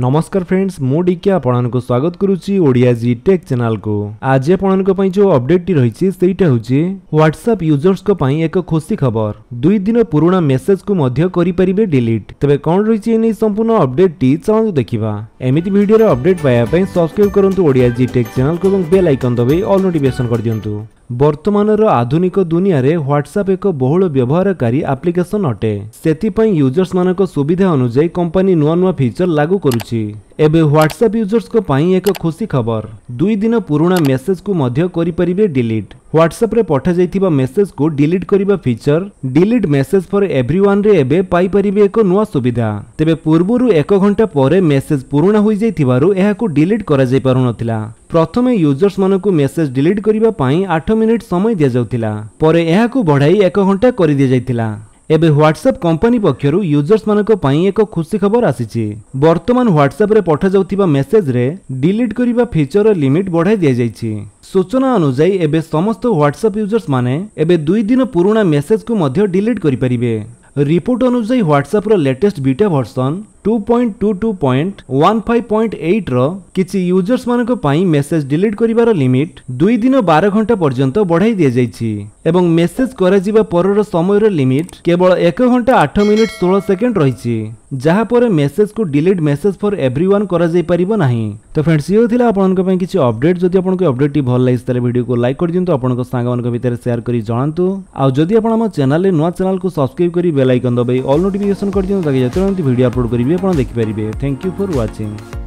नमस्कार फ्रेंड्स ମୁଁ ଡିକେ ଆପଣମାନଙ୍କୁ ସ୍ୱାଗତ କରୁଛି ଓଡ଼ିଆ ଜି ଟେକ୍ ଚ୍ୟାନେଲକୁ ଆଜି ଆପଣମାନଙ୍କ ପାଇଁ ଯେଉଁ ଅପଡେଟ୍ଟି ରହିଛି ସେଇଟା ହେଉଛି ହ୍ୱାଟ୍ସଆପ୍ ୟୁଜର୍ସଙ୍କ ପାଇଁ ଏକ ଖୁସି ଖବର ଦୁଇ ଦିନ ପୁରୁଣା ମେସେଜକୁ ମଧ୍ୟ କରିପାରିବେ ଡିଲିଟ୍ ତେବେ କ'ଣ ରହିଛି ଏନେଇ ସମ୍ପୂର୍ଣ୍ଣ ଅପଡେଟ୍ଟି ଚାଲନ୍ତୁ ଦେଖିବା ଏମିତି ଭିଡ଼ିଓର ଅପଡେଟ୍ ପାଇବା ପାଇଁ ସବସ୍କ୍ରାଇବ୍ କରନ୍ତୁ ଓଡ଼ିଆ ଜି ଟେକ୍ ଚ୍ୟାନେଲକୁ ଏବଂ ବେଲ୍ ଆଇକନ୍ ଦବାଇ ଅଲ୍ ନୋଟିଫିକେସନ୍ କରିଦିଅନ୍ତୁ ବର୍ତ୍ତମାନର ଆଧୁନିକ ଦୁନିଆରେ ହ୍ୱାଟ୍ସଆପ୍ ଏକ ବହୁଳ ବ୍ୟବହାରକାରୀ ଆପ୍ଲିକେସନ୍ ଅଟେ ସେଥିପାଇଁ ୟୁଜର୍ସମାନଙ୍କ ସୁବିଧା ଅନୁଯାୟୀ କମ୍ପାନୀ ନୂଆ ନୂଆ ଫିଚର ଲାଗୁ କରୁଛି ଏବେ ହ୍ୱାଟ୍ସଆପ୍ ୟୁଜର୍ସଙ୍କ ପାଇଁ ଏକ ଖୁସି ଖବର ଦୁଇ ଦିନ ପୁରୁଣା ମେସେଜକୁ ମଧ୍ୟ କରିପାରିବେ ଡିଲିଟ୍ ହ୍ୱାଟ୍ସଆପ୍ରେ ପଠାଯାଇଥିବା ମେସେଜକୁ ଡିଲିଟ୍ କରିବା feature delete message for every ୱାନ୍ରେ ଏବେ ପାଇପାରିବେ ଏକ ନୂଆ ସୁବିଧା ତେବେ ପୂର୍ବରୁ ଏକ ଘଣ୍ଟା ପରେ ମେସେଜ ପୁରୁଣା ହୋଇଯାଇଥିବାରୁ ଏହାକୁ ଡିଲିଟ୍ କରାଯାଇ ପାରୁନଥିଲା ପ୍ରଥମେ ୟୁଜର୍ସମାନଙ୍କୁ ମେସେଜ ଡିଲିଟ୍ କରିବା ପାଇଁ ଆଠ ମିନିଟ୍ ସମୟ ଦିଆଯାଉଥିଲା ପରେ ଏହାକୁ ବଢ଼ାଇ ଏକ ଘଣ୍ଟା କରିଦିଆଯାଇଥିଲା ଏବେ ହ୍ୱାଟ୍ସଆପ୍ କମ୍ପାନୀ ପକ୍ଷରୁ ୟୁଜର୍ସମାନଙ୍କ ପାଇଁ ଏକ ଖୁସି ଖବର ଆସିଛି ବର୍ତ୍ତମାନ ହ୍ୱାଟ୍ସଆପ୍ରେ ପଠାଯାଉଥିବା ମେସେଜରେ ଡିଲିଟ୍ କରିବା ଫିଚରର ଲିମିଟ୍ ବଢ଼ାଇ ଦିଆଯାଇଛି ସୂଚନା ଅନୁଯାୟୀ ଏବେ ସମସ୍ତ ହ୍ୱାଟ୍ସଆପ୍ ୟୁଜର୍ସମାନେ ଏବେ ଦୁଇ ଦିନ ପୁରୁଣା ମେସେଜକୁ ମଧ୍ୟ ଡିଲିଟ୍ କରିପାରିବେ ରିପୋର୍ଟ ଅନୁଯାୟୀ ହ୍ୱାଟ୍ସଆପ୍ର latest beta version two point two two point one five point ଏଇଟ୍ର କିଛି ୟୁଜର୍ସମାନଙ୍କ ପାଇଁ ମେସେଜ ଡିଲିଟ୍ କରିବାର ଲିମିଟ୍ ଦୁଇ ଦିନ ବାର ଘଣ୍ଟା ପର୍ଯ୍ୟନ୍ତ ବଢ଼ାଇ ଦିଆଯାଇଛି এবং মেসেজ কৰা যিবা পৰৰ সময়ৰ লিমিট কেৱল 1 ঘণ্টা 8 মিনিট 16 সেকেন্ড ৰৈছে। যাৰ পৰা মেসেজক ডিলিট মেসেজ ফর এভ্ৰিৱান কৰা যাই পৰিব নাহয়। তই ফ্ৰেণ্ডছ ইও থিলা আপোনাকৈ পই কিছি আপডেট যদি আপোনাক আপডেট ভাল লাগিছ তলে ভিডিওক লাইক কৰি দিন ত আপোনাক সাঙমানক ভিতৰ শেয়ার কৰি জনাঁতু। আৰু যদি আপোন আমাৰ চেনেল নৱা চেনেলক সাবস্ক্রাইব কৰি বেল আইকন দবাই অল নোটিফিকেশন কৰি দিন ত লাগি যাত্ৰନ୍ତି ভিডিও আপলোড কৰিবে আপোন দেখি পৰিবে। Thank you for watching.